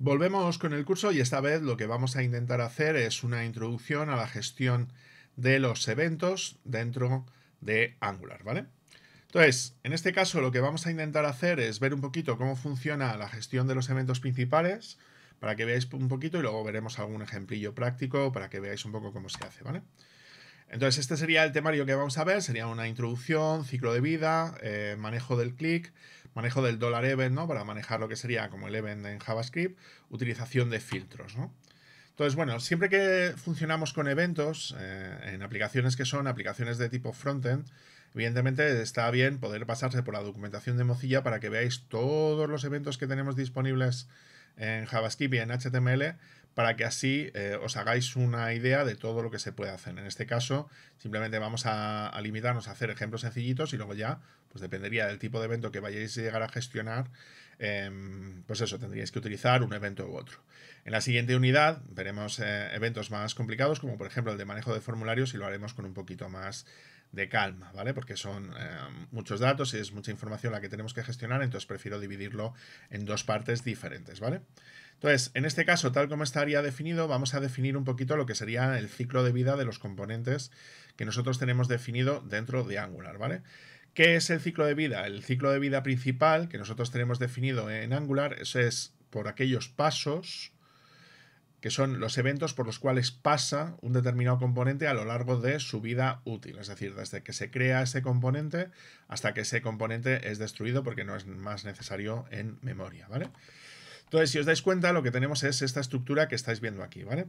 Volvemos con el curso y esta vez lo que vamos a intentar hacer es una introducción a la gestión de los eventos dentro de Angular, ¿vale? Entonces, en este caso lo que vamos a intentar hacer es ver un poquito cómo funciona la gestión de los eventos principales para que veáis un poquito y luego veremos algún ejemplillo práctico para que veáis un poco cómo se hace, ¿vale? Entonces, este sería el temario que vamos a ver, sería una introducción, ciclo de vida, eh, manejo del clic, manejo del dólar event, ¿no? Para manejar lo que sería como el event en JavaScript, utilización de filtros, Entonces, bueno, siempre que funcionamos con eventos eh, en aplicaciones que son aplicaciones de tipo frontend, evidentemente está bien poder pasarse por la documentación de Mozilla para que veáis todos los eventos que tenemos disponibles en JavaScript y en HTML para que así eh, os hagáis una idea de todo lo que se puede hacer. En este caso, simplemente vamos a, limitarnos a hacer ejemplos sencillitos y luego ya, pues dependería del tipo de evento que vayáis a llegar a gestionar, em, pues eso, tendríais que utilizar un evento u otro. En la siguiente unidad veremos eh, eventos más complicados, como por ejemplo el de manejo de formularios y lo haremos con un poquito más de calma, ¿vale? Porque son eh, muchos datos y es mucha información la que tenemos que gestionar, entonces prefiero dividirlo en dos partes diferentes, ¿vale? Entonces, en este caso, tal como estaría definido, vamos a definir un poquito lo que sería el ciclo de vida de los componentes que nosotros tenemos definido dentro de Angular, ¿vale? ¿Qué es el ciclo de vida? El ciclo de vida principal que nosotros tenemos definido en Angular, eso es por aquellos pasos que son los eventos por los cuales pasa un determinado componente a lo largo de su vida útil, es decir, desde que se crea ese componente hasta que ese componente es destruido porque no es más necesario en memoria, ¿vale? Entonces, si os dais cuenta, lo que tenemos es esta estructura que estáis viendo aquí, ¿vale?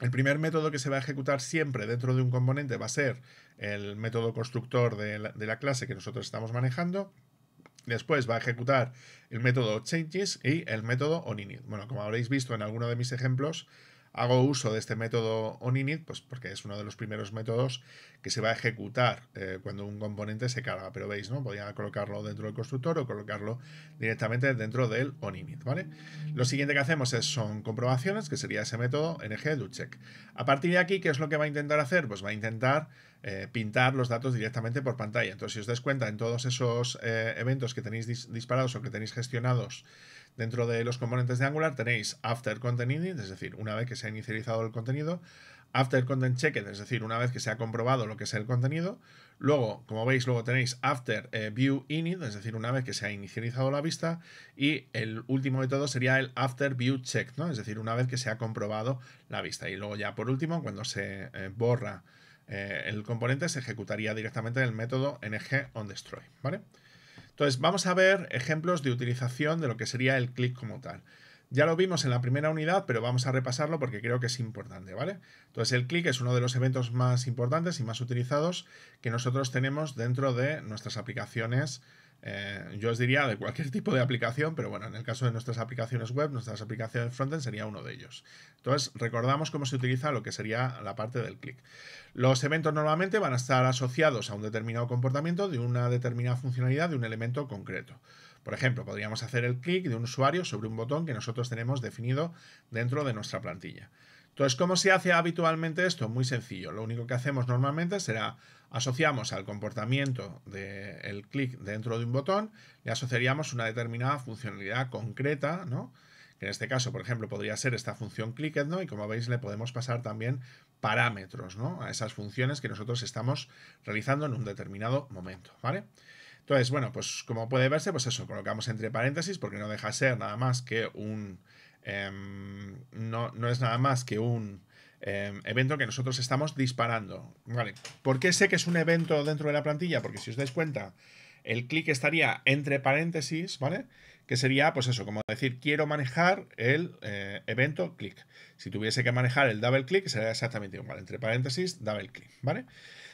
El primer método que se va a ejecutar siempre dentro de un componente va a ser el método constructor de la, de la clase que nosotros estamos manejando, Después va a ejecutar el método changes y el método onInit. Bueno, como habréis visto en alguno de mis ejemplos, hago uso de este método onInit, pues porque es uno de los primeros métodos que se va a ejecutar eh, cuando un componente se carga. Pero veis, ¿no? Podía colocarlo dentro del constructor o colocarlo directamente dentro del onInit, ¿vale? Lo siguiente que hacemos es, son comprobaciones, que sería ese método ng check A partir de aquí, ¿qué es lo que va a intentar hacer? Pues va a intentar eh, pintar los datos directamente por pantalla. Entonces, si os dais cuenta, en todos esos eh, eventos que tenéis disparados o que tenéis gestionados dentro de los componentes de Angular, tenéis After Content Init, es decir, una vez que se ha inicializado el contenido, After Content check, es decir, una vez que se ha comprobado lo que es el contenido, luego, como veis, luego tenéis After eh, View Init, es decir, una vez que se ha inicializado la vista, y el último de todo sería el After View Check, ¿no? es decir, una vez que se ha comprobado la vista. Y luego ya por último, cuando se borra eh, el componente se ejecutaría directamente en el método ng-onDestroy, ¿vale? Entonces, vamos a ver ejemplos de utilización de lo que sería el click como tal. Ya lo vimos en la primera unidad, pero vamos a repasarlo porque creo que es importante, ¿vale? Entonces el click es uno de los eventos más importantes y más utilizados que nosotros tenemos dentro de nuestras aplicaciones eh, yo os diría de cualquier tipo de aplicación, pero bueno, en el caso de nuestras aplicaciones web, nuestras aplicaciones frontend sería uno de ellos. Entonces, recordamos cómo se utiliza lo que sería la parte del clic. Los eventos normalmente van a estar asociados a un determinado comportamiento de una determinada funcionalidad de un elemento concreto. Por ejemplo, podríamos hacer el clic de un usuario sobre un botón que nosotros tenemos definido dentro de nuestra plantilla. Entonces, ¿cómo se hace habitualmente esto? Muy sencillo. Lo único que hacemos normalmente será asociamos al comportamiento del clic dentro de un botón, le asociaríamos una determinada funcionalidad concreta, ¿no? Que en este caso, por ejemplo, podría ser esta función clicked, ¿no? Y como veis, le podemos pasar también parámetros, ¿no? A esas funciones que nosotros estamos realizando en un determinado momento, ¿vale? Entonces, bueno, pues como puede verse, pues eso, colocamos entre paréntesis porque no deja ser nada más que un Em, no, no, es nada más que un em, evento que nosotros estamos disparando. Vale. ¿Por qué sé que es un evento dentro de la plantilla? Porque si os dais cuenta, el clic estaría entre paréntesis, ¿vale? que sería, pues eso, como decir, quiero manejar el eh, evento click. Si tuviese que manejar el double click, sería exactamente igual, entre paréntesis, double click, ¿vale?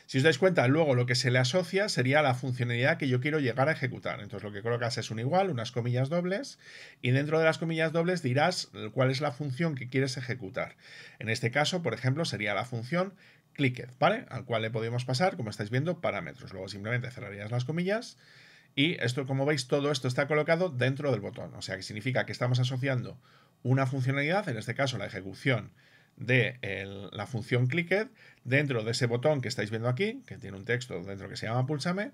Si os dais cuenta, luego lo que se le asocia sería la funcionalidad que yo quiero llegar a ejecutar. Entonces lo que colocas es un igual, unas comillas dobles, y dentro de las comillas dobles dirás cuál es la función que quieres ejecutar. En este caso, por ejemplo, sería la función clicked, ¿vale? Al cual le podemos pasar, como estáis viendo, parámetros. Luego simplemente cerrarías las comillas y esto, como veis, todo esto está colocado dentro del botón. O sea, que significa que estamos asociando una funcionalidad, en este caso la ejecución de la función clicked, dentro de ese botón que estáis viendo aquí, que tiene un texto dentro que se llama pulsame,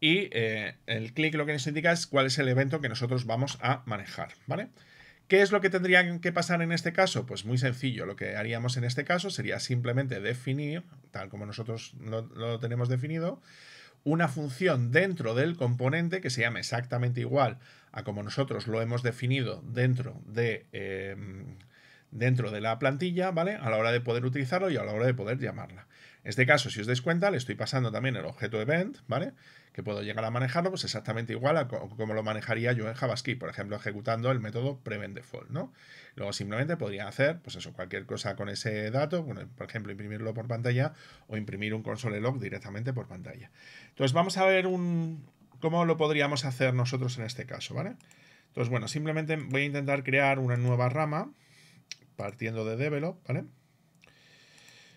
y eh, el clic lo que nos indica es cuál es el evento que nosotros vamos a manejar, ¿vale? ¿Qué es lo que tendría que pasar en este caso? Pues muy sencillo, lo que haríamos en este caso sería simplemente definir, tal como nosotros lo tenemos definido, una función dentro del componente que se llame exactamente igual a como nosotros lo hemos definido dentro de eh, dentro de la plantilla, ¿vale? A la hora de poder utilizarlo y a la hora de poder llamarla. En este caso, si os dais cuenta, le estoy pasando también el objeto event, ¿vale? Que puedo llegar a manejarlo, pues exactamente igual a como lo manejaría yo en JavaScript, por ejemplo, ejecutando el método prevent default, ¿no? Luego simplemente podría hacer, pues eso, cualquier cosa con ese dato, por ejemplo, imprimirlo por pantalla o imprimir un console log directamente por pantalla. Entonces, vamos a ver un, cómo lo podríamos hacer nosotros en este caso, ¿vale? Entonces, bueno, simplemente voy a intentar crear una nueva rama, partiendo de develop, ¿vale?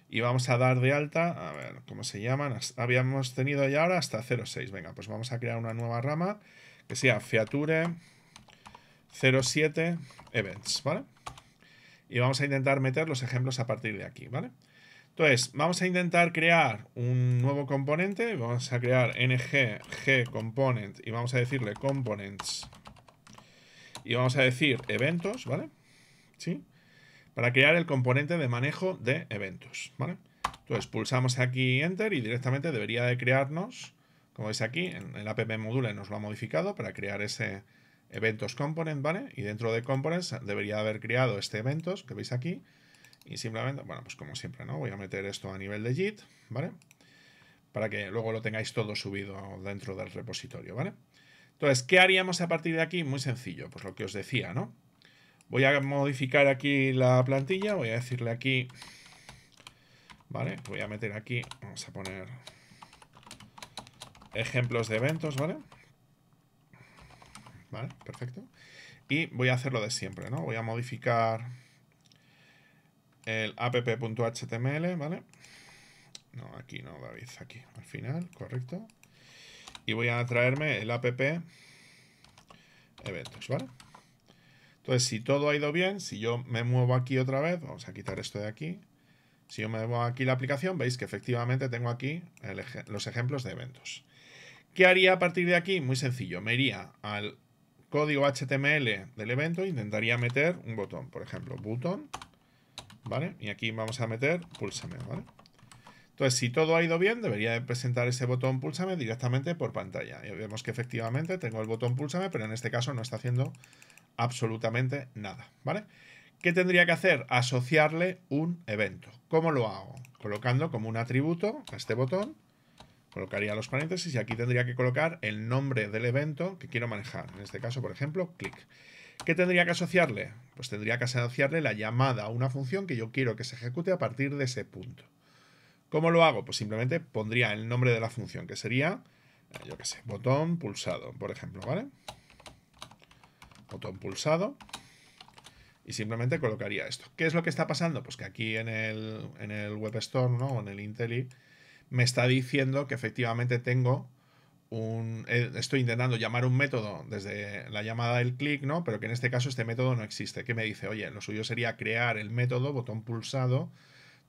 Y vamos a dar de alta, a ver, ¿cómo se llaman? Habíamos tenido ya ahora hasta 06. Venga, pues vamos a crear una nueva rama que sea Feature 07 Events, ¿vale? Y vamos a intentar meter los ejemplos a partir de aquí, ¿vale? Entonces, vamos a intentar crear un nuevo componente. Vamos a crear ng component y vamos a decirle components. Y vamos a decir eventos, ¿vale? ¿Sí? para crear el componente de manejo de eventos. ¿vale? Entonces pulsamos aquí Enter y directamente debería de crearnos, como veis aquí, en el app module nos lo ha modificado para crear ese eventos component, ¿vale? Y dentro de components debería haber creado este eventos que veis aquí. Y simplemente, bueno, pues como siempre, ¿no? Voy a meter esto a nivel de JIT, ¿vale? Para que luego lo tengáis todo subido dentro del repositorio, ¿vale? Entonces, ¿qué haríamos a partir de aquí? Muy sencillo, pues lo que os decía, ¿no? Voy a modificar aquí la plantilla. Voy a decirle aquí... ¿Vale? Voy a meter aquí... Vamos a poner... Ejemplos de eventos, ¿vale? Vale, perfecto. Y voy a hacer lo de siempre, ¿no? Voy a modificar el app.html, ¿vale? No, aquí no, David, aquí, al final, correcto. Y voy a traerme el app eventos, ¿vale? Entonces, si todo ha ido bien, si yo me muevo aquí otra vez, vamos a quitar esto de aquí. Si yo me muevo aquí la aplicación, veis que efectivamente tengo aquí los ejemplos de eventos. ¿Qué haría a partir de aquí? Muy sencillo, me iría al código HTML del evento e intentaría meter un botón, por ejemplo, botón, ¿vale? Y aquí vamos a meter pulsame, ¿vale? Entonces, si todo ha ido bien, debería presentar ese botón pulsame directamente por pantalla. Y vemos que efectivamente tengo el botón pulsame, pero en este caso no está haciendo absolutamente nada, ¿vale? ¿Qué tendría que hacer? Asociarle un evento. ¿Cómo lo hago? Colocando como un atributo a este botón, colocaría los paréntesis y aquí tendría que colocar el nombre del evento que quiero manejar. En este caso, por ejemplo, clic. ¿Qué tendría que asociarle? Pues tendría que asociarle la llamada a una función que yo quiero que se ejecute a partir de ese punto. ¿Cómo lo hago? Pues simplemente pondría el nombre de la función, que sería, eh, yo qué sé, botón pulsado, por ejemplo, ¿vale? botón pulsado y simplemente colocaría esto. ¿Qué es lo que está pasando? Pues que aquí en el, en el Web Store ¿no? o en el Intelli me está diciendo que efectivamente tengo un... Eh, estoy intentando llamar un método desde la llamada del clic, ¿no? Pero que en este caso este método no existe. ¿Qué me dice, oye, lo suyo sería crear el método, botón pulsado,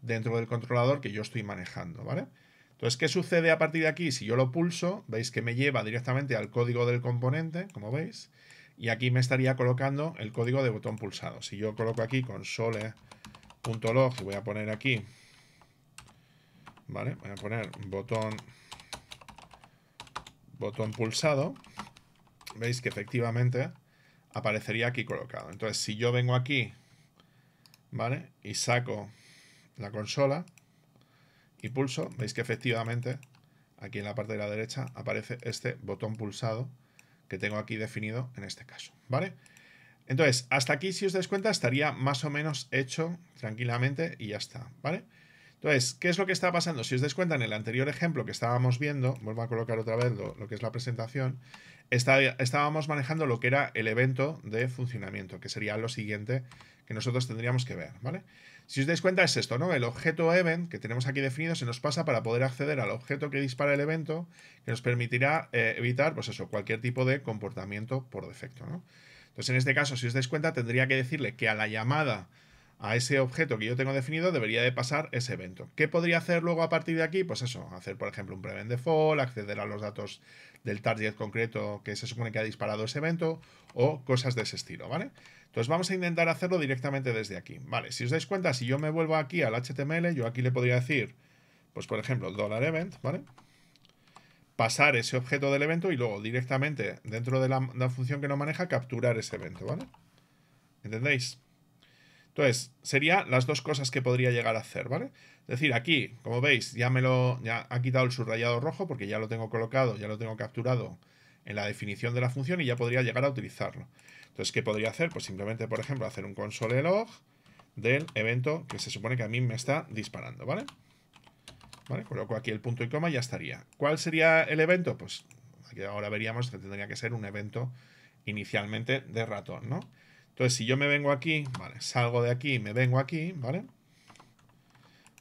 dentro del controlador que yo estoy manejando, ¿vale? Entonces, ¿qué sucede a partir de aquí? Si yo lo pulso, veis que me lleva directamente al código del componente, como veis, y aquí me estaría colocando el código de botón pulsado. Si yo coloco aquí console.log y voy a poner aquí, ¿vale? Voy a poner botón, botón pulsado, veis que efectivamente aparecería aquí colocado. Entonces, si yo vengo aquí, ¿vale? Y saco la consola y pulso, veis que efectivamente aquí en la parte de la derecha aparece este botón pulsado tengo aquí definido en este caso, ¿vale? Entonces, hasta aquí, si os dais cuenta, estaría más o menos hecho tranquilamente y ya está, ¿vale? Entonces, ¿qué es lo que está pasando? Si os dais cuenta, en el anterior ejemplo que estábamos viendo, vuelvo a colocar otra vez lo, que es la presentación, estábamos manejando lo que era el evento de funcionamiento, que sería lo siguiente que nosotros tendríamos que ver, ¿vale? Si os dais cuenta es esto, ¿no? El objeto event que tenemos aquí definido se nos pasa para poder acceder al objeto que dispara el evento, que nos permitirá eh, evitar, pues eso, cualquier tipo de comportamiento por defecto, ¿no? Entonces, en este caso, si os dais cuenta, tendría que decirle que a la llamada a ese objeto que yo tengo definido debería de pasar ese evento. ¿Qué podría hacer luego a partir de aquí? Pues eso, hacer por ejemplo un prevent default, acceder a los datos del target concreto que se supone que ha disparado ese evento o cosas de ese estilo, ¿vale? Entonces vamos a intentar hacerlo directamente desde aquí. Vale, si os dais cuenta, si yo me vuelvo aquí al HTML, yo aquí le podría decir, pues por ejemplo, $event, ¿vale? Pasar ese objeto del evento y luego directamente dentro de la, función que no maneja, capturar ese evento, ¿vale? ¿Entendéis? Entonces, serían las dos cosas que podría llegar a hacer, ¿vale? Es decir, aquí, como veis, ya me lo ya ha quitado el subrayado rojo porque ya lo tengo colocado, ya lo tengo capturado en la definición de la función y ya podría llegar a utilizarlo. Entonces, ¿qué podría hacer? Pues simplemente, por ejemplo, hacer un console del evento que se supone que a mí me está disparando, ¿vale? ¿Vale? Coloco aquí el punto y coma y ya estaría. ¿Cuál sería el evento? Pues aquí ahora veríamos que tendría que ser un evento inicialmente de ratón, ¿no? Entonces, si yo me vengo aquí, ¿vale? Salgo de aquí y me vengo aquí, ¿vale?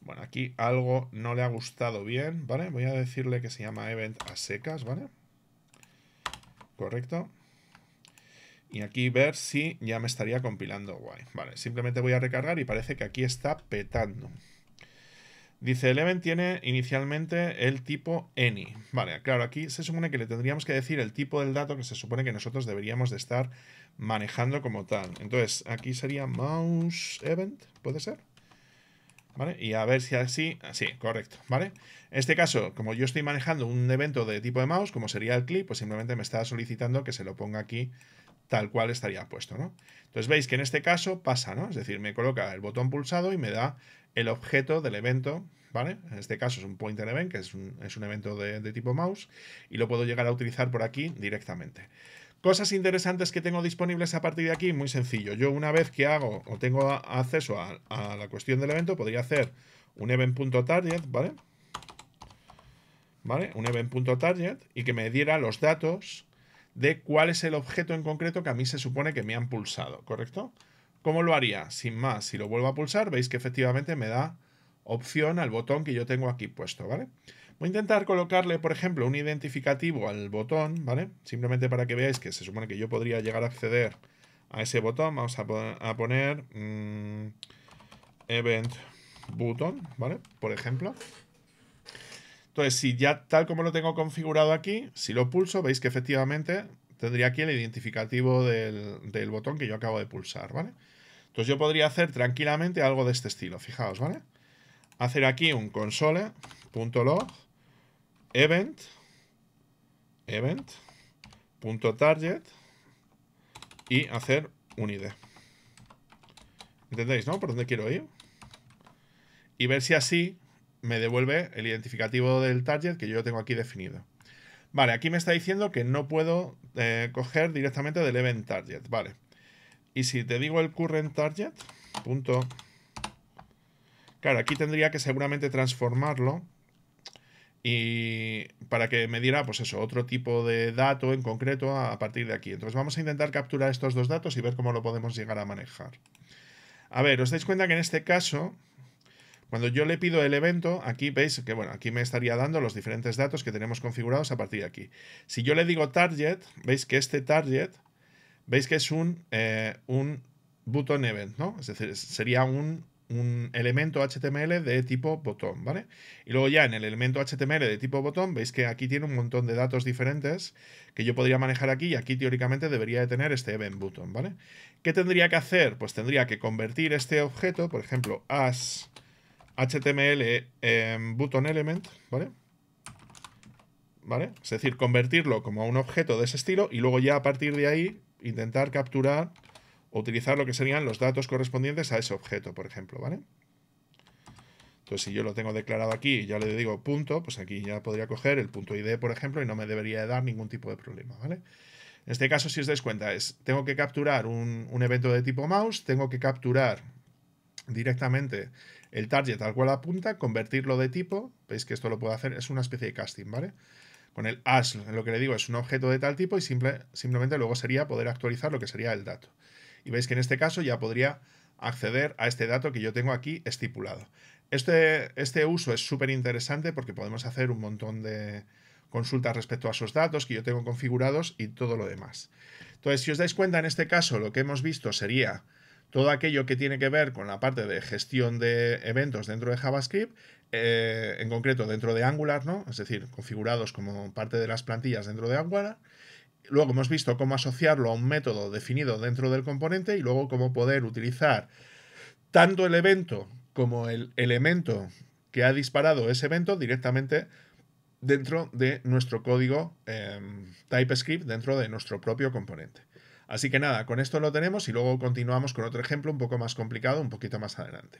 Bueno, aquí algo no le ha gustado bien, ¿vale? Voy a decirle que se llama event a secas, ¿vale? Correcto y aquí ver si ya me estaría compilando guay. Vale, simplemente voy a recargar y parece que aquí está petando. Dice, event tiene inicialmente el tipo any. Vale, claro, aquí se supone que le tendríamos que decir el tipo del dato que se supone que nosotros deberíamos de estar manejando como tal. Entonces, aquí sería mouse event, ¿puede ser? ¿Vale? Y a ver si así, así, correcto, ¿vale? En este caso, como yo estoy manejando un evento de tipo de mouse, como sería el clip, pues simplemente me está solicitando que se lo ponga aquí tal cual estaría puesto, ¿no? Entonces veis que en este caso pasa, ¿no? Es decir, me coloca el botón pulsado y me da el objeto del evento, ¿vale? En este caso es un pointer event, que es un, evento de, tipo mouse, y lo puedo llegar a utilizar por aquí directamente. Cosas interesantes que tengo disponibles a partir de aquí, muy sencillo. Yo una vez que hago o tengo acceso a, la cuestión del evento, podría hacer un event.target, ¿vale? ¿Vale? Un event.target y que me diera los datos de cuál es el objeto en concreto que a mí se supone que me han pulsado, ¿correcto? ¿Cómo lo haría? Sin más, si lo vuelvo a pulsar, veis que efectivamente me da opción al botón que yo tengo aquí puesto, ¿vale? Voy a intentar colocarle, por ejemplo, un identificativo al botón, ¿vale? Simplemente para que veáis que se supone que yo podría llegar a acceder a ese botón. Vamos a, poner, a mm, event button, ¿vale? Por ejemplo. Entonces, si ya tal como lo tengo configurado aquí, si lo pulso, veis que efectivamente tendría aquí el identificativo del, botón que yo acabo de pulsar, ¿vale? Entonces yo podría hacer tranquilamente algo de este estilo, fijaos, ¿vale? Hacer aquí un console.log event event.target y hacer un id. ¿Entendéis, no? ¿Por dónde quiero ir? Y ver si así me devuelve el identificativo del target que yo tengo aquí definido. Vale, aquí me está diciendo que no puedo eh, coger directamente del event target, vale. Y si te digo el current target, punto... Claro, aquí tendría que seguramente transformarlo y para que me diera, pues eso, otro tipo de dato en concreto a partir de aquí. Entonces vamos a intentar capturar estos dos datos y ver cómo lo podemos llegar a manejar. A ver, os dais cuenta que en este caso cuando yo le pido el evento, aquí veis que bueno, aquí me estaría dando los diferentes datos que tenemos configurados a partir de aquí. Si yo le digo target, veis que este target, veis que es un, eh, un button event, ¿no? Es decir, sería un, un elemento HTML de tipo botón, ¿vale? Y luego ya en el elemento HTML de tipo botón, veis que aquí tiene un montón de datos diferentes que yo podría manejar aquí y aquí teóricamente debería de tener este event button, ¿vale? ¿Qué tendría que hacer? Pues tendría que convertir este objeto, por ejemplo, as HTML eh, button element, ¿vale? ¿Vale? Es decir, convertirlo como un objeto de ese estilo y luego ya a partir de ahí intentar capturar o utilizar lo que serían los datos correspondientes a ese objeto, por ejemplo, ¿vale? Entonces, si yo lo tengo declarado aquí y ya le digo punto, pues aquí ya podría coger el punto ID, por ejemplo, y no me debería dar ningún tipo de problema, ¿vale? En este caso, si os dais cuenta, es, tengo que capturar un evento de tipo mouse, tengo que capturar directamente el target tal cual apunta, convertirlo de tipo, veis que esto lo puedo hacer, es una especie de casting, ¿vale? Con el as, lo que le digo es un objeto de tal tipo y simple, simplemente luego sería poder actualizar lo que sería el dato. Y veis que en este caso ya podría acceder a este dato que yo tengo aquí estipulado. Este, este uso es súper interesante porque podemos hacer un montón de consultas respecto a esos datos que yo tengo configurados y todo lo demás. Entonces, si os dais cuenta, en este caso lo que hemos visto sería todo aquello que tiene que ver con la parte de gestión de eventos dentro de JavaScript, eh, en concreto dentro de Angular, ¿no? Es decir, configurados como parte de las plantillas dentro de Angular. Luego hemos visto cómo asociarlo a un método definido dentro del componente y luego cómo poder utilizar tanto el evento como el elemento que ha disparado ese evento directamente dentro de nuestro código em, TypeScript, dentro de nuestro propio componente. Así que nada, con esto lo tenemos y luego continuamos con otro ejemplo un poco más complicado un poquito más adelante.